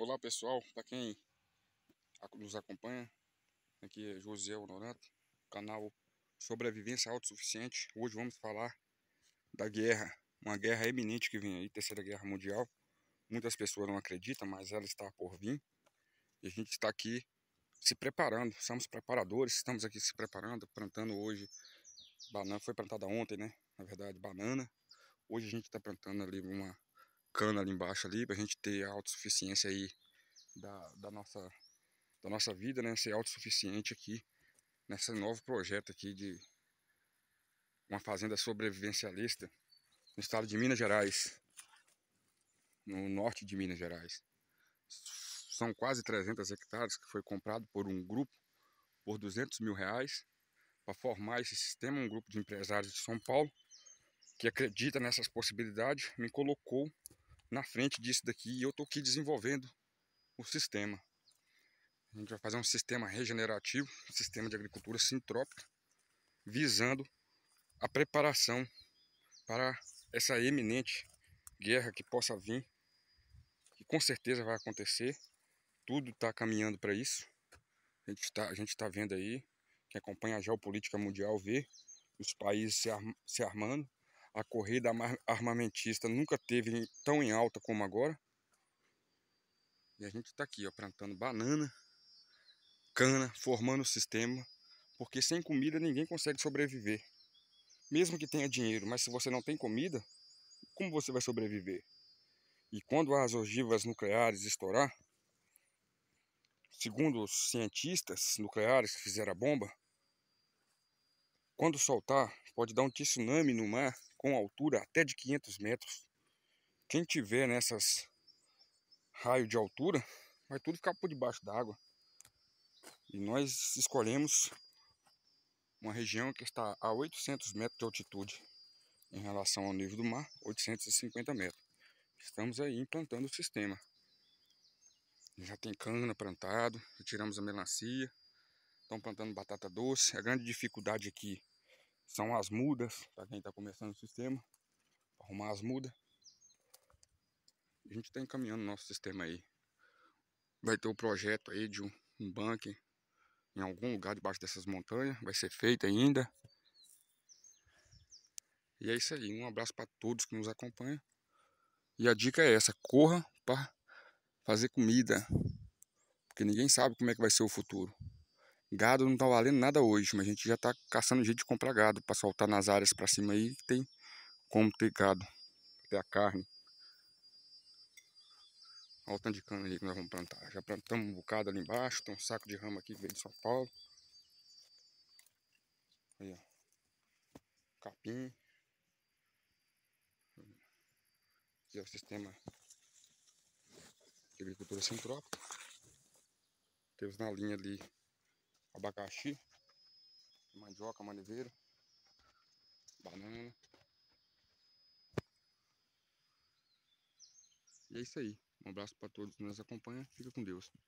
Olá pessoal, para quem nos acompanha, aqui é José Honorato, canal Sobrevivência Autossuficiente. Hoje vamos falar da guerra, uma guerra eminente que vem aí, Terceira Guerra Mundial. Muitas pessoas não acreditam, mas ela está por vir. E a gente está aqui se preparando, somos preparadores, estamos aqui se preparando, plantando hoje banana, foi plantada ontem, né? Na verdade, banana. Hoje a gente está plantando ali uma cana ali embaixo ali pra gente ter a autossuficiência aí da, da, nossa, da nossa vida, né? Ser autossuficiente aqui nesse novo projeto aqui de uma fazenda sobrevivencialista no estado de Minas Gerais, no norte de Minas Gerais. São quase 300 hectares que foi comprado por um grupo por 200 mil reais para formar esse sistema, um grupo de empresários de São Paulo que acredita nessas possibilidades, me colocou na frente disso daqui e eu estou aqui desenvolvendo o sistema. A gente vai fazer um sistema regenerativo, um sistema de agricultura sintrópica, visando a preparação para essa eminente guerra que possa vir, que com certeza vai acontecer. Tudo está caminhando para isso. A gente está tá vendo aí, quem acompanha a geopolítica mundial vê os países se, arm, se armando, a corrida armamentista nunca teve tão em alta como agora. E a gente está aqui, ó, plantando banana, cana, formando o sistema, porque sem comida ninguém consegue sobreviver. Mesmo que tenha dinheiro, mas se você não tem comida, como você vai sobreviver? E quando as ogivas nucleares estourar, segundo os cientistas nucleares que fizeram a bomba, quando soltar, pode dar um tsunami no mar com altura até de 500 metros. Quem tiver nessas raio de altura, vai tudo ficar por debaixo d'água. E nós escolhemos uma região que está a 800 metros de altitude em relação ao nível do mar, 850 metros. Estamos aí implantando o sistema. Já tem cana plantado, retiramos a melancia, estão plantando batata doce. A grande dificuldade aqui são as mudas, para quem está começando o sistema. Arrumar as mudas. A gente está encaminhando nosso sistema aí. Vai ter o um projeto aí de um, um bunker em algum lugar debaixo dessas montanhas. Vai ser feito ainda. E é isso aí. Um abraço para todos que nos acompanham. E a dica é essa: corra para fazer comida. Porque ninguém sabe como é que vai ser o futuro. Gado não tá valendo nada hoje, mas a gente já tá caçando jeito de comprar gado para soltar nas áreas para cima aí que tem como ter gado, ter a carne. Olha o tanto de cana aí que nós vamos plantar. Já plantamos um bocado ali embaixo, tem um saco de rama aqui que veio de São Paulo. Aí, ó. Capim. Aqui é o sistema de agricultura sintrópica. Temos na linha ali abacaxi, mandioca, maniveiro, banana. E é isso aí. Um abraço para todos que nos acompanham. Fica com Deus.